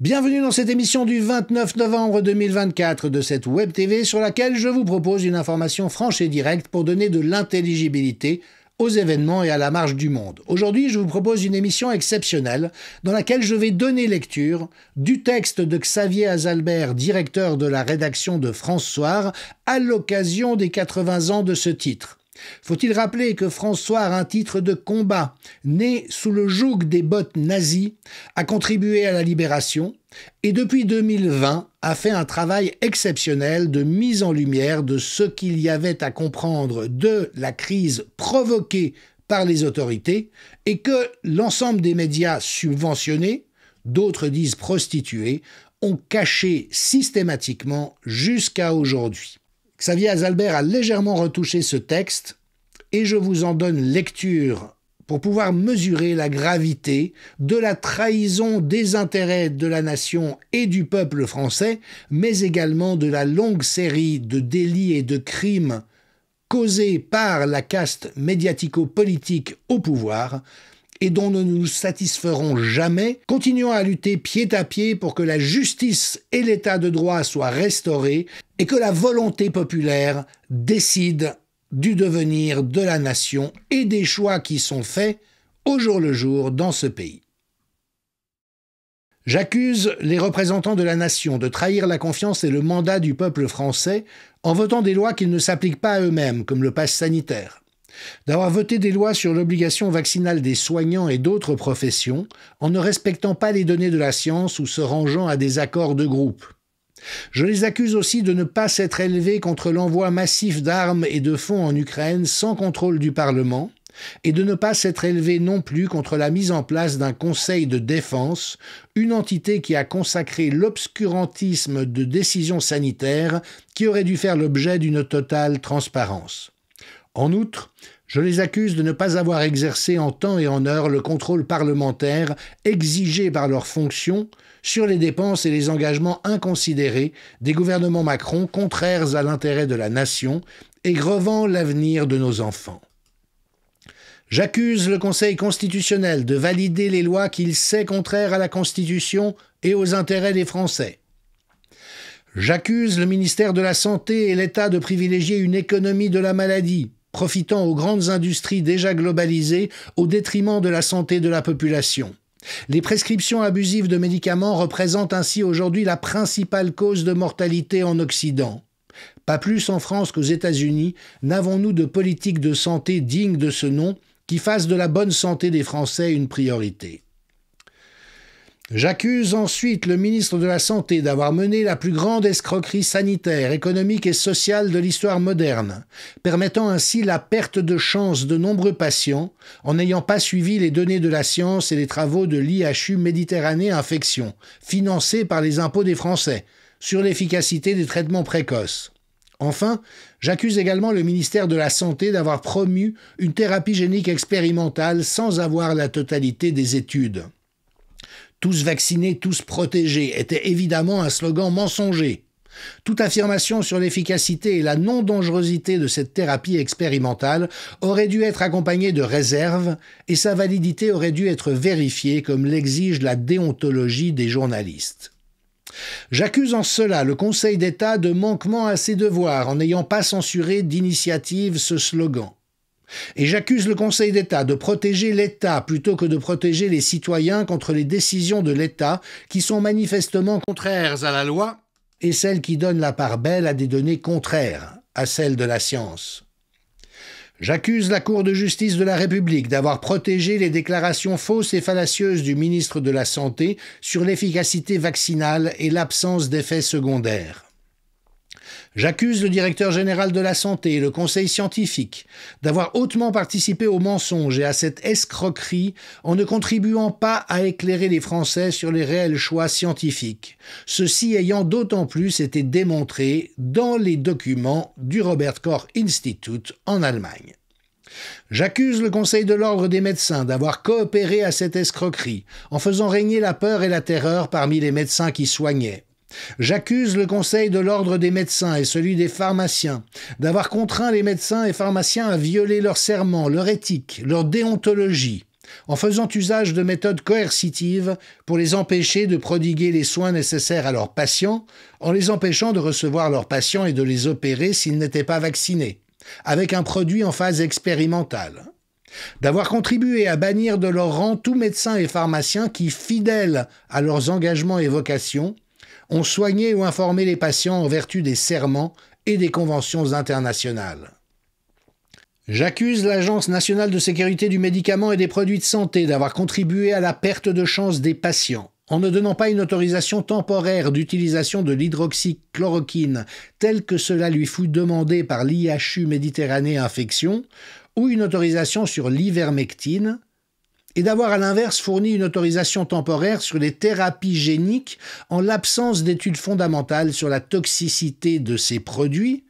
Bienvenue dans cette émission du 29 novembre 2024 de cette Web TV sur laquelle je vous propose une information franche et directe pour donner de l'intelligibilité aux événements et à la marche du monde. Aujourd'hui, je vous propose une émission exceptionnelle dans laquelle je vais donner lecture du texte de Xavier Azalbert, directeur de la rédaction de France Soir, à l'occasion des 80 ans de ce titre. Faut-il rappeler que François un titre de combat, né sous le joug des bottes nazies, a contribué à la libération et depuis 2020 a fait un travail exceptionnel de mise en lumière de ce qu'il y avait à comprendre de la crise provoquée par les autorités et que l'ensemble des médias subventionnés, d'autres disent prostitués, ont caché systématiquement jusqu'à aujourd'hui. Xavier Azalbert a légèrement retouché ce texte et je vous en donne lecture pour pouvoir mesurer la gravité de la trahison des intérêts de la nation et du peuple français, mais également de la longue série de délits et de crimes causés par la caste médiatico-politique au pouvoir, et dont nous ne nous satisferons jamais, continuons à lutter pied à pied pour que la justice et l'état de droit soient restaurés et que la volonté populaire décide du devenir de la nation et des choix qui sont faits au jour le jour dans ce pays. J'accuse les représentants de la nation de trahir la confiance et le mandat du peuple français en votant des lois qu'ils ne s'appliquent pas à eux-mêmes, comme le passe sanitaire d'avoir voté des lois sur l'obligation vaccinale des soignants et d'autres professions en ne respectant pas les données de la science ou se rangeant à des accords de groupe. Je les accuse aussi de ne pas s'être élevés contre l'envoi massif d'armes et de fonds en Ukraine sans contrôle du Parlement, et de ne pas s'être élevés non plus contre la mise en place d'un Conseil de défense, une entité qui a consacré l'obscurantisme de décisions sanitaires qui aurait dû faire l'objet d'une totale transparence. En outre, je les accuse de ne pas avoir exercé en temps et en heure le contrôle parlementaire exigé par leurs fonctions sur les dépenses et les engagements inconsidérés des gouvernements Macron contraires à l'intérêt de la nation et grevant l'avenir de nos enfants. J'accuse le Conseil constitutionnel de valider les lois qu'il sait contraires à la Constitution et aux intérêts des Français. J'accuse le ministère de la Santé et l'État de privilégier une économie de la maladie, profitant aux grandes industries déjà globalisées au détriment de la santé de la population. Les prescriptions abusives de médicaments représentent ainsi aujourd'hui la principale cause de mortalité en Occident. Pas plus en France qu'aux États-Unis, n'avons-nous de politique de santé digne de ce nom qui fasse de la bonne santé des Français une priorité. J'accuse ensuite le ministre de la Santé d'avoir mené la plus grande escroquerie sanitaire, économique et sociale de l'histoire moderne, permettant ainsi la perte de chance de nombreux patients en n'ayant pas suivi les données de la science et les travaux de l'IHU Méditerranée Infection, financés par les impôts des Français, sur l'efficacité des traitements précoces. Enfin, j'accuse également le ministère de la Santé d'avoir promu une thérapie génique expérimentale sans avoir la totalité des études tous vaccinés, tous protégés était évidemment un slogan mensonger. Toute affirmation sur l'efficacité et la non-dangerosité de cette thérapie expérimentale aurait dû être accompagnée de réserves et sa validité aurait dû être vérifiée comme l'exige la déontologie des journalistes. J'accuse en cela le Conseil d'État de manquement à ses devoirs en n'ayant pas censuré d'initiative ce slogan. Et j'accuse le Conseil d'État de protéger l'État plutôt que de protéger les citoyens contre les décisions de l'État qui sont manifestement contraires à la loi et celles qui donnent la part belle à des données contraires à celles de la science. J'accuse la Cour de justice de la République d'avoir protégé les déclarations fausses et fallacieuses du ministre de la Santé sur l'efficacité vaccinale et l'absence d'effets secondaires. J'accuse le directeur général de la santé et le conseil scientifique d'avoir hautement participé aux mensonges et à cette escroquerie en ne contribuant pas à éclairer les Français sur les réels choix scientifiques, ceci ayant d'autant plus été démontré dans les documents du Robert Koch Institute en Allemagne. J'accuse le Conseil de l'ordre des médecins d'avoir coopéré à cette escroquerie en faisant régner la peur et la terreur parmi les médecins qui soignaient, J'accuse le Conseil de l'ordre des médecins et celui des pharmaciens d'avoir contraint les médecins et pharmaciens à violer leur serment, leur éthique, leur déontologie, en faisant usage de méthodes coercitives pour les empêcher de prodiguer les soins nécessaires à leurs patients, en les empêchant de recevoir leurs patients et de les opérer s'ils n'étaient pas vaccinés, avec un produit en phase expérimentale. D'avoir contribué à bannir de leur rang tous médecins et pharmaciens qui, fidèles à leurs engagements et vocations, ont soigné ou informé les patients en vertu des serments et des conventions internationales. J'accuse l'Agence nationale de sécurité du médicament et des produits de santé d'avoir contribué à la perte de chance des patients en ne donnant pas une autorisation temporaire d'utilisation de l'hydroxychloroquine telle que cela lui fut demandé par l'IHU Méditerranée Infection ou une autorisation sur l'ivermectine, et d'avoir à l'inverse fourni une autorisation temporaire sur les thérapies géniques en l'absence d'études fondamentales sur la toxicité de ces produits,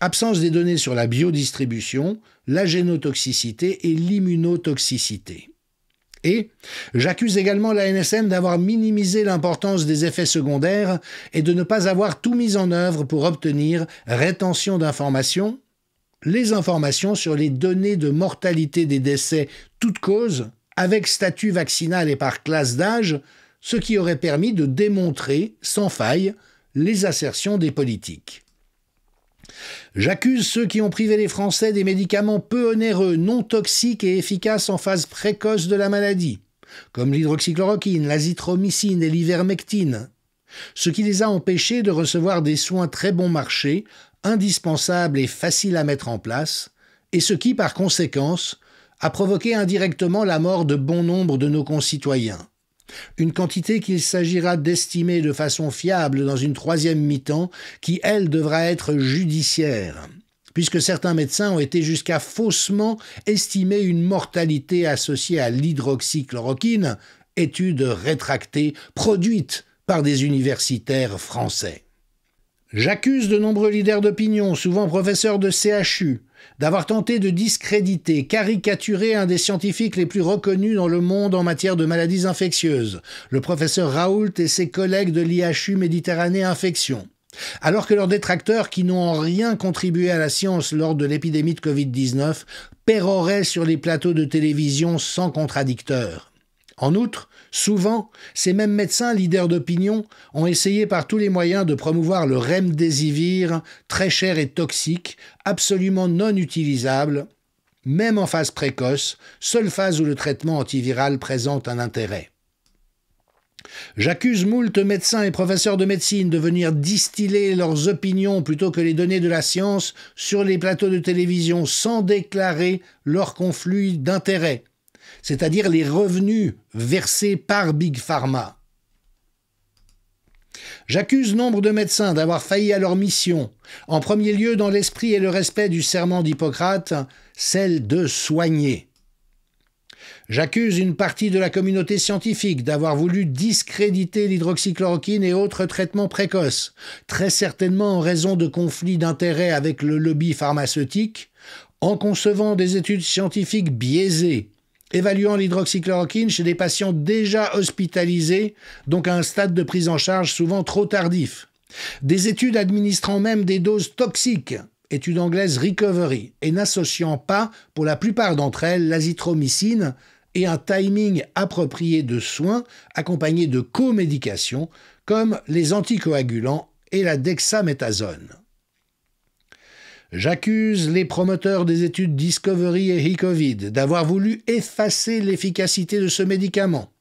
absence des données sur la biodistribution, la génotoxicité et l'immunotoxicité. Et j'accuse également la NSM d'avoir minimisé l'importance des effets secondaires et de ne pas avoir tout mis en œuvre pour obtenir rétention d'informations, les informations sur les données de mortalité des décès toutes causes avec statut vaccinal et par classe d'âge, ce qui aurait permis de démontrer sans faille les assertions des politiques. J'accuse ceux qui ont privé les Français des médicaments peu onéreux, non toxiques et efficaces en phase précoce de la maladie, comme l'hydroxychloroquine, l'azithromycine et l'ivermectine, ce qui les a empêchés de recevoir des soins très bon marché, indispensables et faciles à mettre en place, et ce qui, par conséquence, a provoqué indirectement la mort de bon nombre de nos concitoyens. Une quantité qu'il s'agira d'estimer de façon fiable dans une troisième mi-temps qui, elle, devra être judiciaire, puisque certains médecins ont été jusqu'à faussement estimer une mortalité associée à l'hydroxychloroquine, étude rétractée, produite par des universitaires français. J'accuse de nombreux leaders d'opinion, souvent professeurs de CHU, d'avoir tenté de discréditer, caricaturer un des scientifiques les plus reconnus dans le monde en matière de maladies infectieuses, le professeur Raoult et ses collègues de l'IHU Méditerranée Infection. Alors que leurs détracteurs, qui n'ont en rien contribué à la science lors de l'épidémie de Covid-19, péroraient sur les plateaux de télévision sans contradicteur. En outre, souvent, ces mêmes médecins leaders d'opinion ont essayé par tous les moyens de promouvoir le remdesivir, très cher et toxique, absolument non utilisable, même en phase précoce, seule phase où le traitement antiviral présente un intérêt. J'accuse moult médecins et professeurs de médecine de venir distiller leurs opinions plutôt que les données de la science sur les plateaux de télévision sans déclarer leur conflit d'intérêts c'est-à-dire les revenus versés par Big Pharma. J'accuse nombre de médecins d'avoir failli à leur mission, en premier lieu dans l'esprit et le respect du serment d'Hippocrate, celle de soigner. J'accuse une partie de la communauté scientifique d'avoir voulu discréditer l'hydroxychloroquine et autres traitements précoces, très certainement en raison de conflits d'intérêts avec le lobby pharmaceutique, en concevant des études scientifiques biaisées évaluant l'hydroxychloroquine chez des patients déjà hospitalisés, donc à un stade de prise en charge souvent trop tardif. Des études administrant même des doses toxiques, études anglaises Recovery, et n'associant pas, pour la plupart d'entre elles, l'azithromycine et un timing approprié de soins accompagné de co comédications comme les anticoagulants et la dexaméthasone. J'accuse les promoteurs des études Discovery et Hicovid d'avoir voulu effacer l'efficacité de ce médicament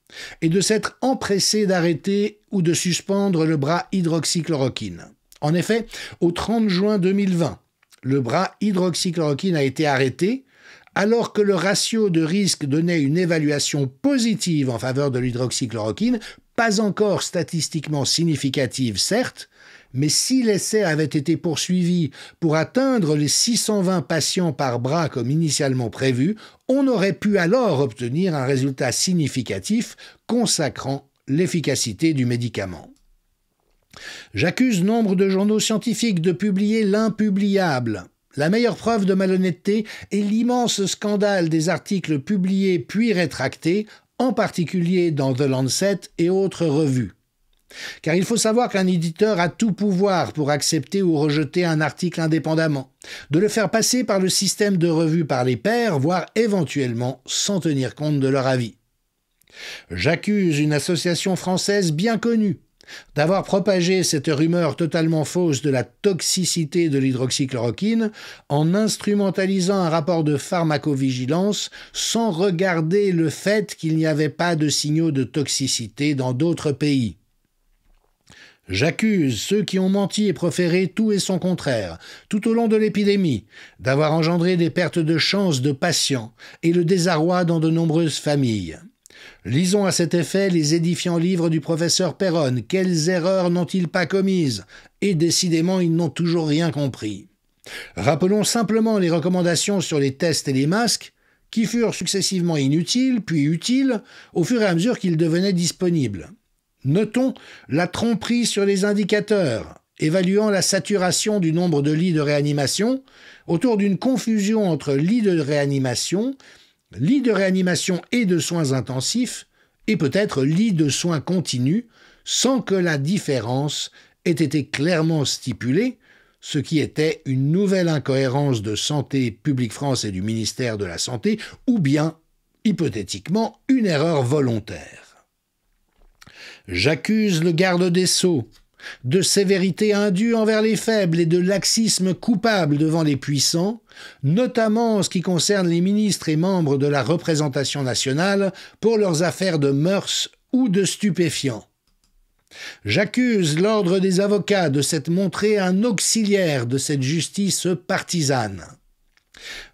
et de s'être empressé d'arrêter ou de suspendre le bras hydroxychloroquine. En effet, au 30 juin 2020, le bras hydroxychloroquine a été arrêté alors que le ratio de risque donnait une évaluation positive en faveur de l'hydroxychloroquine, pas encore statistiquement significative certes, mais si l'essai avait été poursuivi pour atteindre les 620 patients par bras comme initialement prévu, on aurait pu alors obtenir un résultat significatif consacrant l'efficacité du médicament. J'accuse nombre de journaux scientifiques de publier l'impubliable. La meilleure preuve de malhonnêteté est l'immense scandale des articles publiés puis rétractés, en particulier dans The Lancet et autres revues. Car il faut savoir qu'un éditeur a tout pouvoir pour accepter ou rejeter un article indépendamment, de le faire passer par le système de revue par les pairs, voire éventuellement sans tenir compte de leur avis. J'accuse une association française bien connue d'avoir propagé cette rumeur totalement fausse de la toxicité de l'hydroxychloroquine en instrumentalisant un rapport de pharmacovigilance sans regarder le fait qu'il n'y avait pas de signaux de toxicité dans d'autres pays. J'accuse ceux qui ont menti et proféré tout et son contraire, tout au long de l'épidémie, d'avoir engendré des pertes de chance de patients et le désarroi dans de nombreuses familles. Lisons à cet effet les édifiants livres du professeur Perron. Quelles erreurs n'ont-ils pas commises Et décidément, ils n'ont toujours rien compris. Rappelons simplement les recommandations sur les tests et les masques, qui furent successivement inutiles, puis utiles, au fur et à mesure qu'ils devenaient disponibles. Notons la tromperie sur les indicateurs, évaluant la saturation du nombre de lits de réanimation autour d'une confusion entre lits de réanimation, lits de réanimation et de soins intensifs, et peut-être lits de soins continus, sans que la différence ait été clairement stipulée, ce qui était une nouvelle incohérence de Santé publique France et du ministère de la Santé, ou bien, hypothétiquement, une erreur volontaire. J'accuse le garde des sceaux de sévérité indue envers les faibles et de laxisme coupable devant les puissants, notamment en ce qui concerne les ministres et membres de la représentation nationale pour leurs affaires de mœurs ou de stupéfiants. J'accuse l'ordre des avocats de s'être montré un auxiliaire de cette justice partisane.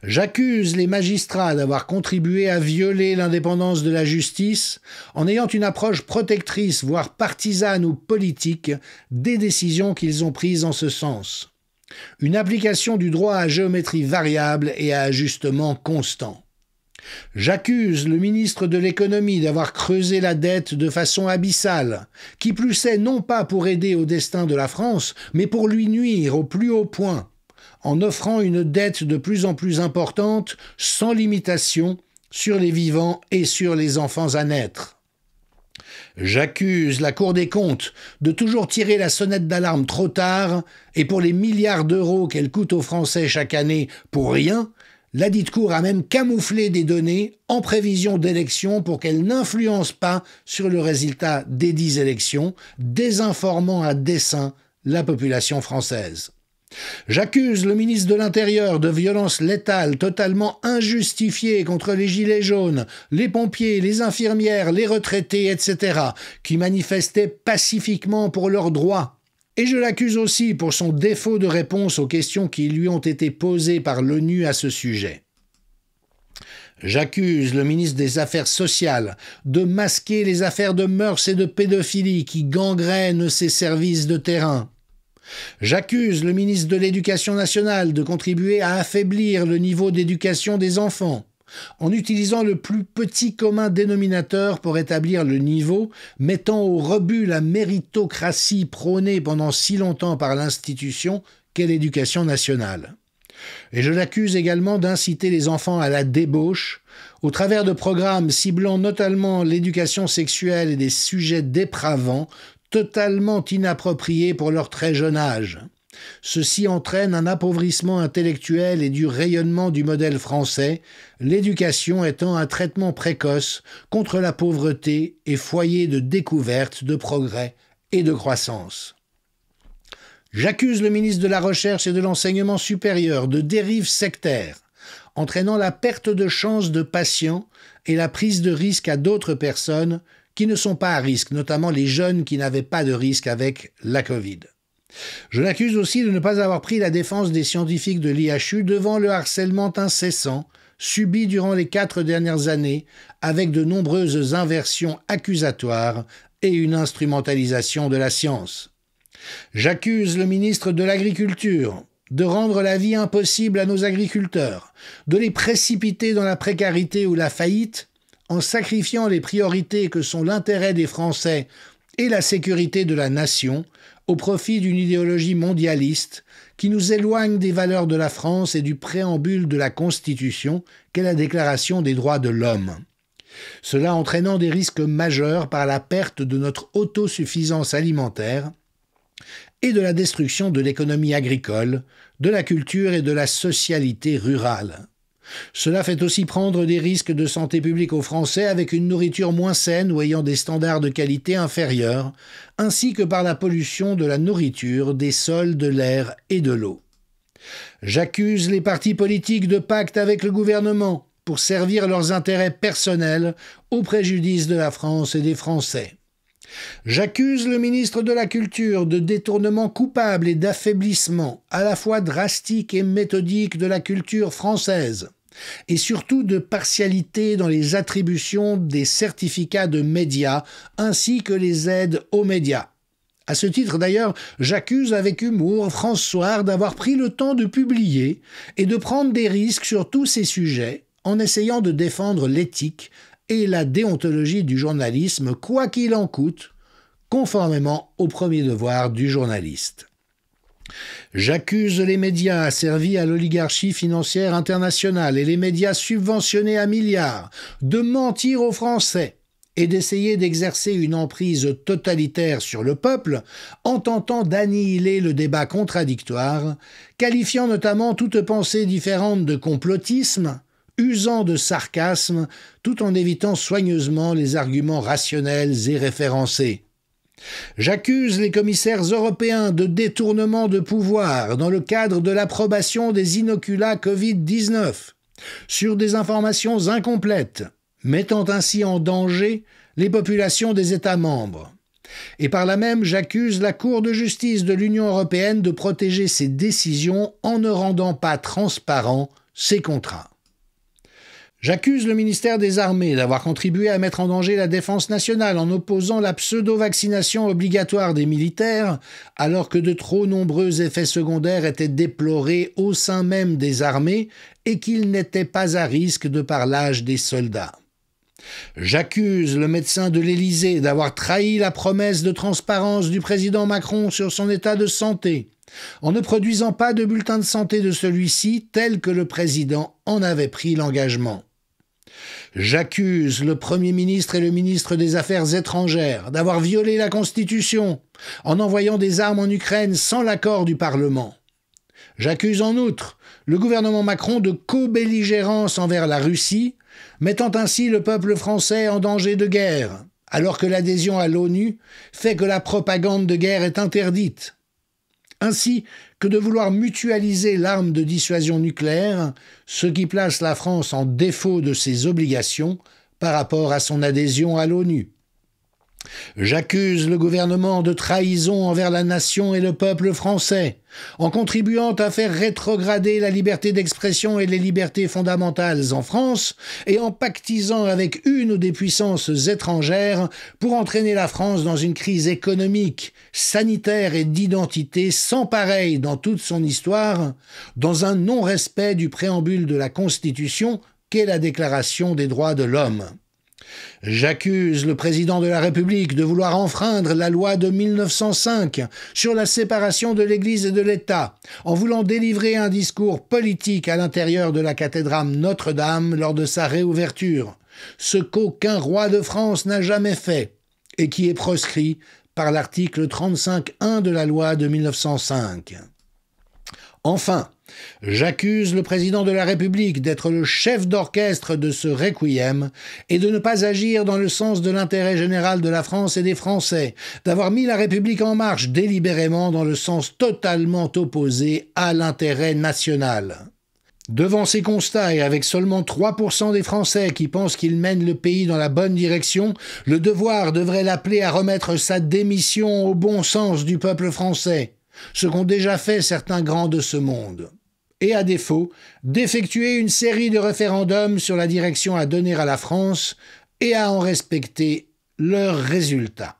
J'accuse les magistrats d'avoir contribué à violer l'indépendance de la justice en ayant une approche protectrice, voire partisane ou politique, des décisions qu'ils ont prises en ce sens. Une application du droit à géométrie variable et à ajustement constant. J'accuse le ministre de l'économie d'avoir creusé la dette de façon abyssale, qui plus est non pas pour aider au destin de la France, mais pour lui nuire au plus haut point en offrant une dette de plus en plus importante sans limitation sur les vivants et sur les enfants à naître. J'accuse la Cour des comptes de toujours tirer la sonnette d'alarme trop tard, et pour les milliards d'euros qu'elle coûte aux Français chaque année pour rien, la dite Cour a même camouflé des données en prévision d'élections pour qu'elles n'influencent pas sur le résultat des dix élections, désinformant à dessein la population française. J'accuse le ministre de l'Intérieur de violences létales totalement injustifiées contre les gilets jaunes, les pompiers, les infirmières, les retraités, etc., qui manifestaient pacifiquement pour leurs droits. Et je l'accuse aussi pour son défaut de réponse aux questions qui lui ont été posées par l'ONU à ce sujet. J'accuse le ministre des Affaires sociales de masquer les affaires de mœurs et de pédophilie qui gangrènent ses services de terrain. J'accuse le ministre de l'Éducation nationale de contribuer à affaiblir le niveau d'éducation des enfants en utilisant le plus petit commun dénominateur pour établir le niveau, mettant au rebut la méritocratie prônée pendant si longtemps par l'institution qu'est l'éducation nationale. Et je l'accuse également d'inciter les enfants à la débauche, au travers de programmes ciblant notamment l'éducation sexuelle et des sujets dépravants, totalement inappropriés pour leur très jeune âge. Ceci entraîne un appauvrissement intellectuel et du rayonnement du modèle français, l'éducation étant un traitement précoce contre la pauvreté et foyer de découverte, de progrès et de croissance. J'accuse le ministre de la Recherche et de l'Enseignement supérieur de dérives sectaires, entraînant la perte de chance de patients et la prise de risque à d'autres personnes qui ne sont pas à risque, notamment les jeunes qui n'avaient pas de risque avec la Covid. Je l'accuse aussi de ne pas avoir pris la défense des scientifiques de l'IHU devant le harcèlement incessant subi durant les quatre dernières années avec de nombreuses inversions accusatoires et une instrumentalisation de la science. J'accuse le ministre de l'Agriculture de rendre la vie impossible à nos agriculteurs, de les précipiter dans la précarité ou la faillite, en sacrifiant les priorités que sont l'intérêt des Français et la sécurité de la nation au profit d'une idéologie mondialiste qui nous éloigne des valeurs de la France et du préambule de la Constitution qu'est la Déclaration des droits de l'homme. Cela entraînant des risques majeurs par la perte de notre autosuffisance alimentaire et de la destruction de l'économie agricole, de la culture et de la socialité rurale. Cela fait aussi prendre des risques de santé publique aux Français avec une nourriture moins saine ou ayant des standards de qualité inférieurs, ainsi que par la pollution de la nourriture, des sols, de l'air et de l'eau. J'accuse les partis politiques de pacte avec le gouvernement pour servir leurs intérêts personnels au préjudice de la France et des Français. J'accuse le ministre de la Culture de détournement coupable et d'affaiblissement à la fois drastique et méthodique de la culture française et surtout de partialité dans les attributions des certificats de médias ainsi que les aides aux médias. À ce titre d'ailleurs, j'accuse avec humour François d'avoir pris le temps de publier et de prendre des risques sur tous ces sujets en essayant de défendre l'éthique et la déontologie du journalisme quoi qu'il en coûte, conformément au premier devoir du journaliste. J'accuse les médias asservis à l'oligarchie financière internationale et les médias subventionnés à milliards de mentir aux Français et d'essayer d'exercer une emprise totalitaire sur le peuple en tentant d'annihiler le débat contradictoire, qualifiant notamment toute pensée différente de complotisme, usant de sarcasme, tout en évitant soigneusement les arguments rationnels et référencés. J'accuse les commissaires européens de détournement de pouvoir dans le cadre de l'approbation des inoculats Covid-19 sur des informations incomplètes, mettant ainsi en danger les populations des États membres. Et par là même, j'accuse la Cour de justice de l'Union européenne de protéger ses décisions en ne rendant pas transparents ses contrats. J'accuse le ministère des Armées d'avoir contribué à mettre en danger la défense nationale en opposant la pseudo-vaccination obligatoire des militaires, alors que de trop nombreux effets secondaires étaient déplorés au sein même des armées et qu'ils n'étaient pas à risque de par l'âge des soldats. J'accuse le médecin de l'Élysée d'avoir trahi la promesse de transparence du président Macron sur son état de santé, en ne produisant pas de bulletin de santé de celui-ci tel que le président en avait pris l'engagement. J'accuse le Premier ministre et le ministre des Affaires étrangères d'avoir violé la Constitution en envoyant des armes en Ukraine sans l'accord du Parlement. J'accuse en outre le gouvernement Macron de co-belligérance envers la Russie, mettant ainsi le peuple français en danger de guerre, alors que l'adhésion à l'ONU fait que la propagande de guerre est interdite ainsi que de vouloir mutualiser l'arme de dissuasion nucléaire, ce qui place la France en défaut de ses obligations par rapport à son adhésion à l'ONU. J'accuse le gouvernement de trahison envers la nation et le peuple français, en contribuant à faire rétrograder la liberté d'expression et les libertés fondamentales en France, et en pactisant avec une ou des puissances étrangères pour entraîner la France dans une crise économique, sanitaire et d'identité sans pareil dans toute son histoire, dans un non-respect du préambule de la Constitution qu'est la Déclaration des droits de l'homme. J'accuse le président de la République de vouloir enfreindre la loi de 1905 sur la séparation de l'Église et de l'État en voulant délivrer un discours politique à l'intérieur de la cathédrale Notre-Dame lors de sa réouverture, ce qu'aucun roi de France n'a jamais fait et qui est proscrit par l'article 35.1 de la loi de 1905. Enfin, J'accuse le président de la République d'être le chef d'orchestre de ce requiem et de ne pas agir dans le sens de l'intérêt général de la France et des Français, d'avoir mis la République en marche délibérément dans le sens totalement opposé à l'intérêt national. Devant ces constats et avec seulement 3% des Français qui pensent qu'ils mènent le pays dans la bonne direction, le devoir devrait l'appeler à remettre sa démission au bon sens du peuple français, ce qu'ont déjà fait certains grands de ce monde et à défaut, d'effectuer une série de référendums sur la direction à donner à la France et à en respecter leurs résultats.